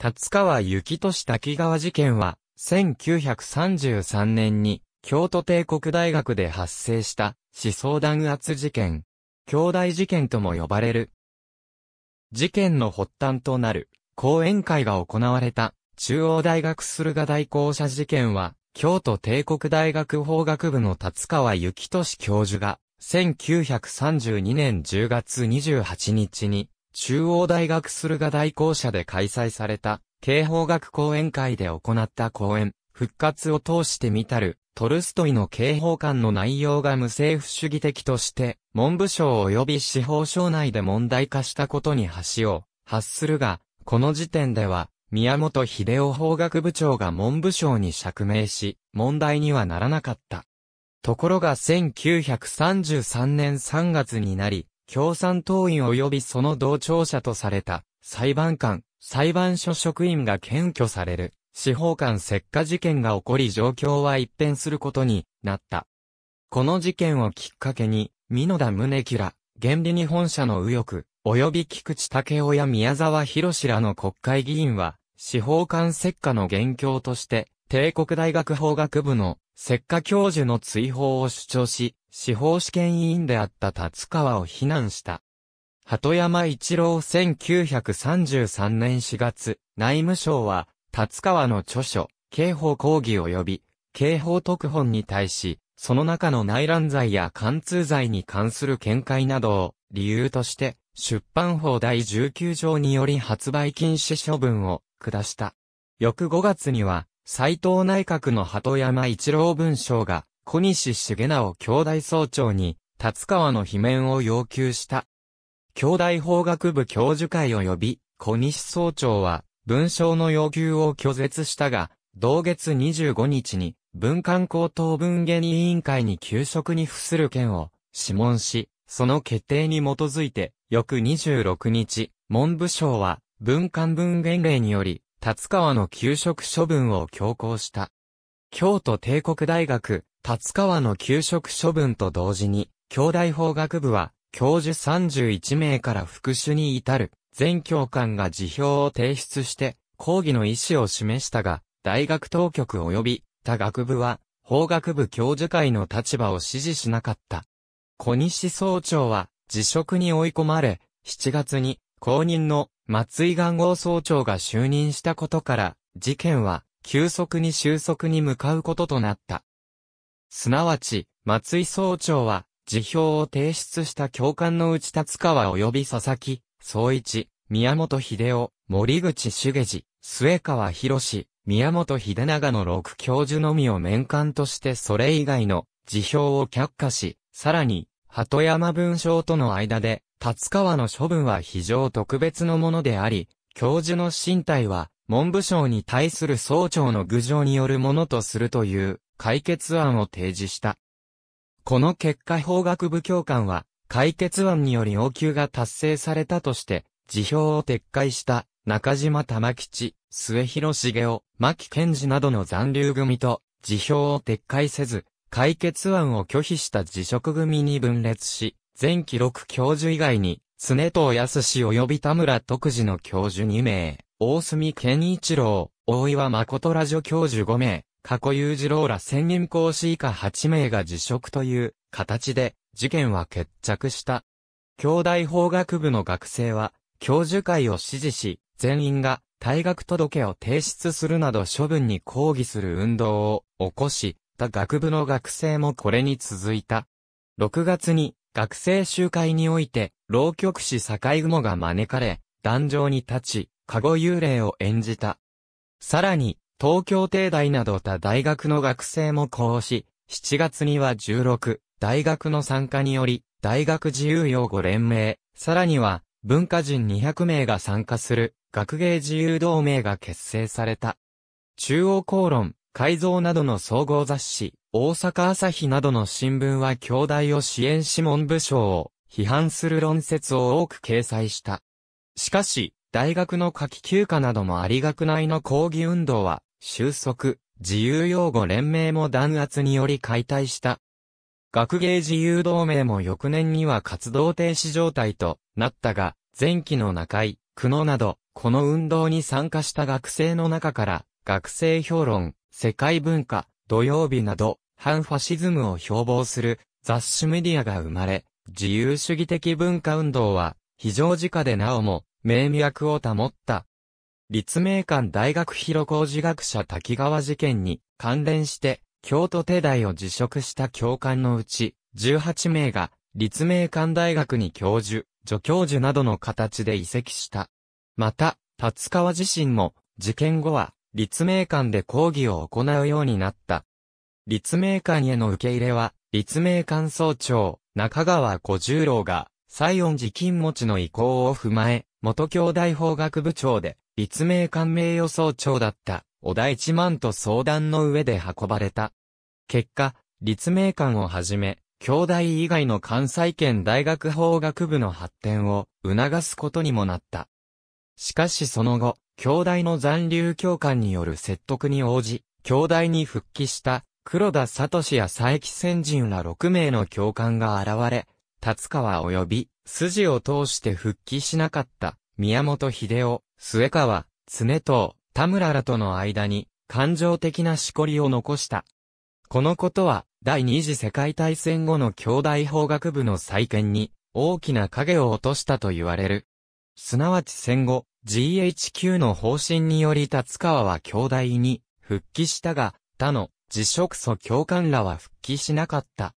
達川幸俊滝川事件は、1933年に、京都帝国大学で発生した、思想弾圧事件。兄弟事件とも呼ばれる。事件の発端となる、講演会が行われた、中央大学駿河大校舎事件は、京都帝国大学法学部の達川幸俊教授が、1932年10月28日に、中央大学駿河大校舎で開催された、警法学講演会で行った講演、復活を通して見たる、トルストイの刑法官の内容が無政府主義的として、文部省及び司法省内で問題化したことに橋を発するが、この時点では、宮本秀夫法学部長が文部省に釈明し、問題にはならなかった。ところが1933年3月になり、共産党員及びその同庁者とされた、裁判官、裁判所職員が検挙される、司法官石化事件が起こり状況は一変することになった。この事件をきっかけに、美濃田宗吉ら、原理日本社の右翼、及び菊池武夫や宮沢博らの国会議員は、司法官石化の元凶として、帝国大学法学部の石化教授の追放を主張し、司法試験委員であった達川を非難した。鳩山一郎1933年4月、内務省は、達川の著書、刑法講義及び、刑法特本に対し、その中の内乱罪や貫通罪に関する見解などを理由として、出版法第19条により発売禁止処分を下した。翌5月には、斎藤内閣の鳩山一郎文章が、小西重直兄弟総長に、立川の罷免を要求した。兄弟法学部教授会及び、小西総長は、文章の要求を拒絶したが、同月25日に、文官高等文言委員会に給食に付する件を、諮問し、その決定に基づいて、翌26日、文部省は、文官文言令により、立川の給食処分を強行した。京都帝国大学、立川の給食処分と同時に、京大法学部は、教授31名から副主に至る、全教官が辞表を提出して、抗議の意思を示したが、大学当局及び、他学部は、法学部教授会の立場を支持しなかった。小西総長は、辞職に追い込まれ、7月に、公認の松井願号総長が就任したことから、事件は、急速に収束に向かうこととなった。すなわち、松井総長は、辞表を提出した教官の内立川及び佐々木、総一、宮本秀夫、森口修次、末川博士、宮本秀長の6教授のみを面官としてそれ以外の辞表を却下し、さらに、鳩山文章との間で、達川の処分は非常特別のものであり、教授の身体は、文部省に対する総長の愚情によるものとするという解決案を提示した。この結果法学部教官は解決案により要求が達成されたとして、辞表を撤回した中島玉吉、末広重夫、牧賢治などの残留組と辞表を撤回せず、解決案を拒否した辞職組に分裂し、全記録教授以外に、常藤康氏及び田村徳次の教授2名、大隅健一郎、大岩誠ラジオ教授5名、加古裕次郎ら専任講師以下8名が辞職という形で事件は決着した。京大法学部の学生は教授会を支持し、全員が退学届を提出するなど処分に抗議する運動を起こし、た学部の学生もこれに続いた。6月に学生集会において、浪曲師境雲が招かれ、壇上に立ち、加護幽霊を演じた。さらに、東京帝大など他大学の学生も講し、7月には16、大学の参加により、大学自由用語連盟、さらには、文化人200名が参加する、学芸自由同盟が結成された。中央公論、改造などの総合雑誌、大阪朝日などの新聞は兄弟を支援し文部省を批判する論説を多く掲載した。しかし、大学の夏季休暇などもあり学内の抗議運動は、収束、自由擁護連盟も弾圧により解体した。学芸自由同盟も翌年には活動停止状態となったが、前期の中井、久野など、この運動に参加した学生の中から、学生評論、世界文化、土曜日など、反ファシズムを標榜する雑誌メディアが生まれ、自由主義的文化運動は、非常時下でなおも、名脈を保った。立命館大学広工事学者滝川事件に関連して、京都帝大を辞職した教官のうち、18名が、立命館大学に教授、助教授などの形で移籍した。また、達川自身も、事件後は、立命館で講義を行うようになった。立命館への受け入れは、立命館総長、中川小十郎が、西園寺金持ちの意向を踏まえ、元兄弟法学部長で、立命館名誉総長だった、小田一万と相談の上で運ばれた。結果、立命館をはじめ、兄弟以外の関西圏大学法学部の発展を促すことにもなった。しかしその後、兄弟の残留教官による説得に応じ、兄弟に復帰した黒田聡や佐伯先人ら6名の教官が現れ、立川及び筋を通して復帰しなかった宮本秀夫、末川、常藤、田村らとの間に感情的なしこりを残した。このことは第二次世界大戦後の兄弟法学部の再建に大きな影を落としたと言われる。すなわち戦後、GHQ の方針により達川は兄弟に復帰したが、他の辞職訴教官らは復帰しなかった。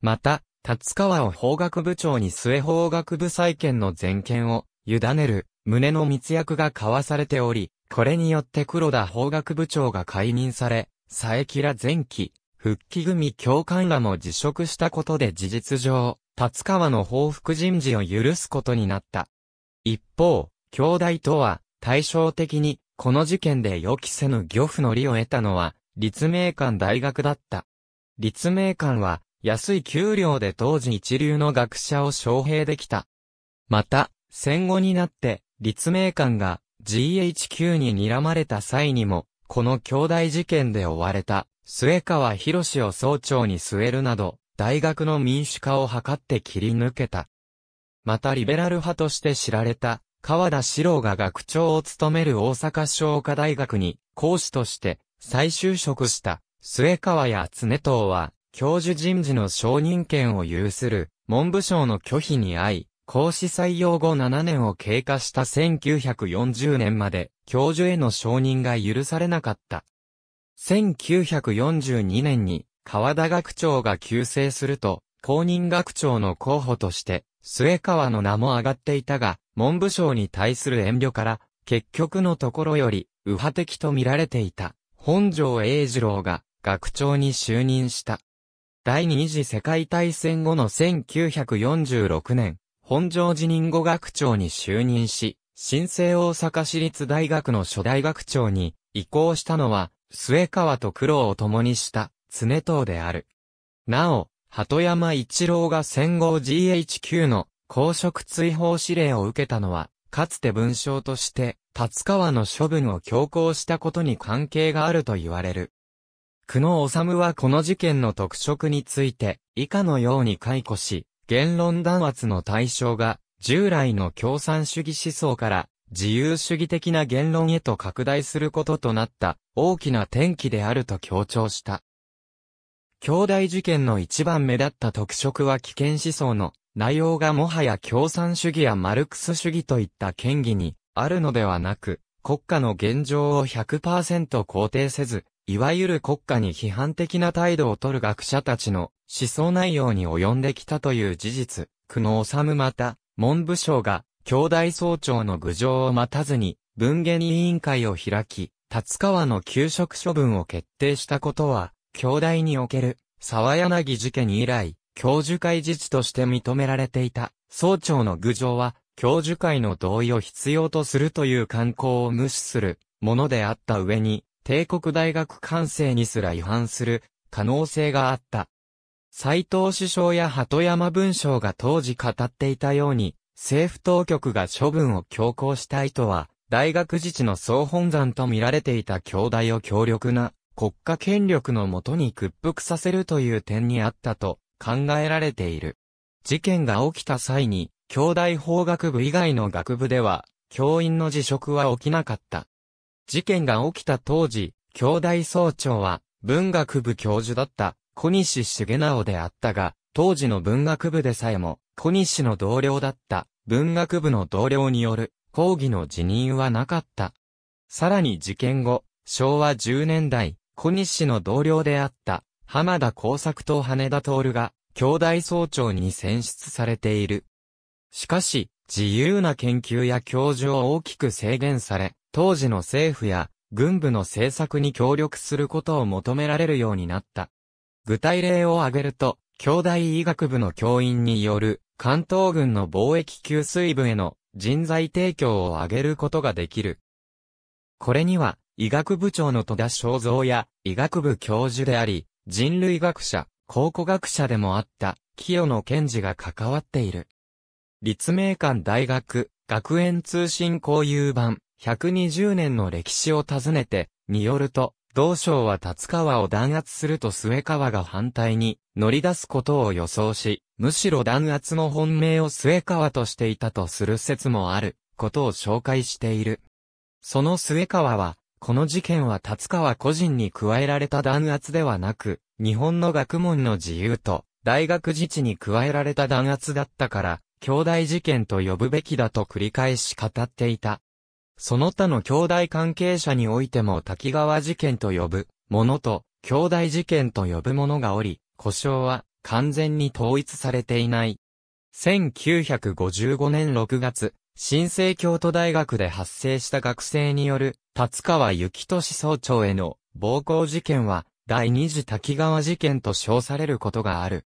また、達川を法学部長に末法学部再建の全権を委ねる旨の密約が交わされており、これによって黒田法学部長が解任され、佐伯ら前期、復帰組教官らも辞職したことで事実上、達川の報復人事を許すことになった。一方、兄弟とは、対照的に、この事件で予期せぬ漁夫の利を得たのは、立命館大学だった。立命館は、安い給料で当時一流の学者を招聘できた。また、戦後になって、立命館が GHQ に睨まれた際にも、この兄弟事件で追われた、末川博士を総長に据えるなど、大学の民主化を図って切り抜けた。またリベラル派として知られた、川田史郎が学長を務める大阪商科大学に、講師として、再就職した、末川や常藤は、教授人事の承認権を有する、文部省の拒否に遭い、講師採用後7年を経過した1940年まで、教授への承認が許されなかった。1942年に、川田学長が急成すると、公認学長の候補として、末川の名も上がっていたが、文部省に対する遠慮から、結局のところより、右派的と見られていた、本庄栄二郎が、学長に就任した。第二次世界大戦後の1946年、本庄辞任後学長に就任し、新生大阪市立大学の初代学長に移行したのは、末川と苦労を共にした、常藤である。なお、鳩山一郎が戦後 GHQ の公職追放指令を受けたのは、かつて文章として、達川の処分を強行したことに関係があると言われる。久野治はこの事件の特色について、以下のように解雇し、言論弾圧の対象が、従来の共産主義思想から、自由主義的な言論へと拡大することとなった、大きな転機であると強調した。兄弟事件の一番目立った特色は危険思想の内容がもはや共産主義やマルクス主義といった権威にあるのではなく、国家の現状を100%肯定せず、いわゆる国家に批判的な態度をとる学者たちの思想内容に及んできたという事実、久能治また、文部省が、兄弟総長の愚情を待たずに、文言委員会を開き、立川の休職処分を決定したことは、京大における、沢柳事件以来、教授会自治として認められていた、総長の愚上は、教授会の同意を必要とするという慣行を無視するものであった上に、帝国大学管制にすら違反する可能性があった。斎藤首相や鳩山文章が当時語っていたように、政府当局が処分を強行したいとは、大学自治の総本山と見られていた兄弟を強力な国家権力のもとに屈服させるという点にあったと考えられている。事件が起きた際に、京大法学部以外の学部では、教員の辞職は起きなかった。事件が起きた当時、京大総長は、文学部教授だった小西重直であったが、当時の文学部でさえも、小西の同僚だった文学部の同僚による抗議の辞任はなかった。さらに事件後、昭和10年代、小西氏の同僚であった、浜田耕作と羽田徹が、兄弟総長に選出されている。しかし、自由な研究や教授を大きく制限され、当時の政府や軍部の政策に協力することを求められるようになった。具体例を挙げると、兄弟医学部の教員による関東軍の貿易給水部への人材提供を挙げることができる。これには、医学部長の戸田正三や、医学部教授であり、人類学者、考古学者でもあった、清野賢治が関わっている。立命館大学、学園通信交友版、120年の歴史を尋ねて、によると、同省は達川を弾圧すると末川が反対に乗り出すことを予想し、むしろ弾圧の本命を末川としていたとする説もあることを紹介している。その末川はこの事件は立川個人に加えられた弾圧ではなく、日本の学問の自由と、大学自治に加えられた弾圧だったから、兄弟事件と呼ぶべきだと繰り返し語っていた。その他の兄弟関係者においても滝川事件と呼ぶものと、兄弟事件と呼ぶものがおり、故障は完全に統一されていない。1955年6月、新生京都大学で発生した学生による、達川幸俊総長への暴行事件は、第二次滝川事件と称されることがある。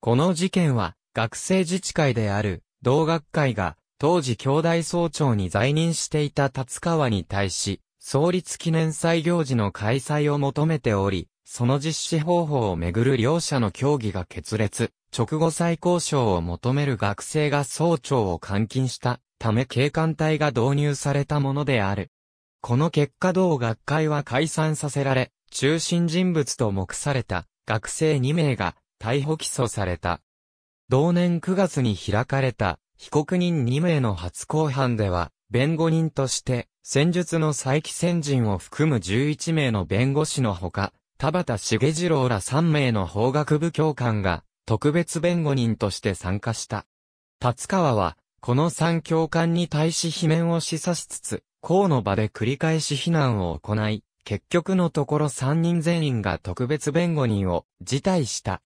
この事件は、学生自治会である、同学会が、当時兄弟総長に在任していた達川に対し、創立記念祭行事の開催を求めており、その実施方法をめぐる両者の協議が決裂、直後再交渉を求める学生が総長を監禁したため警官隊が導入されたものである。この結果同学会は解散させられ、中心人物と目された学生2名が逮捕起訴された。同年9月に開かれた被告人2名の初公判では、弁護人として、戦術の再起先人を含む11名の弁護士のほか、田畑茂次郎ら3名の法学部教官が、特別弁護人として参加した。達川は、この三教官に対し罷免を示唆しつつ、公の場で繰り返し非難を行い、結局のところ三人全員が特別弁護人を辞退した。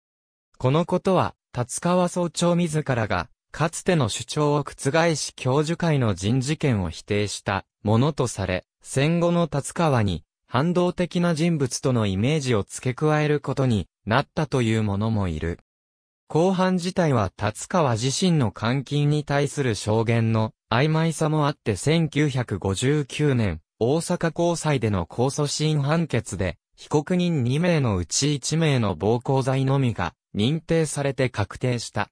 このことは、達川総長自らが、かつての主張を覆し教授会の人事権を否定したものとされ、戦後の達川に反動的な人物とのイメージを付け加えることになったというものもいる。後半自体は立川自身の監禁に対する証言の曖昧さもあって1959年、大阪高裁での控訴審判決で、被告人2名のうち1名の暴行罪のみが認定されて確定した。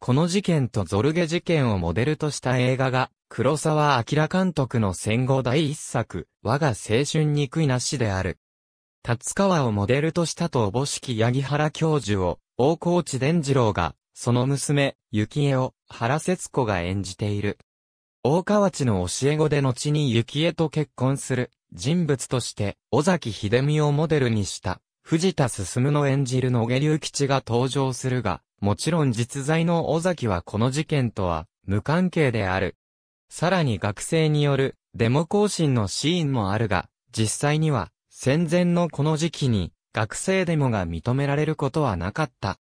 この事件とゾルゲ事件をモデルとした映画が、黒沢明監督の戦後第一作、我が青春憎いなしである。達川をモデルとしたとおぼしき八木原教授を、大河内伝次郎が、その娘、幸恵を、原節子が演じている。大河内の教え子で後に幸恵と結婚する、人物として、尾崎秀美をモデルにした、藤田進の演じる野毛隆吉が登場するが、もちろん実在の尾崎はこの事件とは、無関係である。さらに学生による、デモ行進のシーンもあるが、実際には、戦前のこの時期に学生デモが認められることはなかった。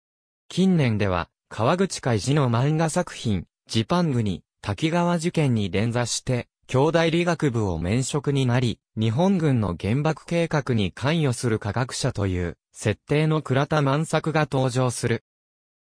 近年では、川口海事の漫画作品、ジパングに、滝川事件に連座して、兄弟理学部を免職になり、日本軍の原爆計画に関与する科学者という、設定の倉田満作が登場する。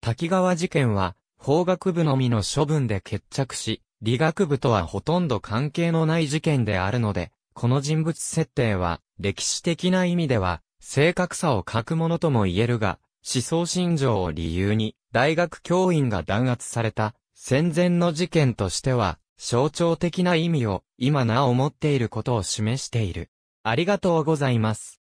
滝川事件は、法学部のみの処分で決着し、理学部とはほとんど関係のない事件であるので、この人物設定は、歴史的な意味では、正確さを欠くものとも言えるが、思想信条を理由に、大学教員が弾圧された、戦前の事件としては、象徴的な意味を、今なお持っていることを示している。ありがとうございます。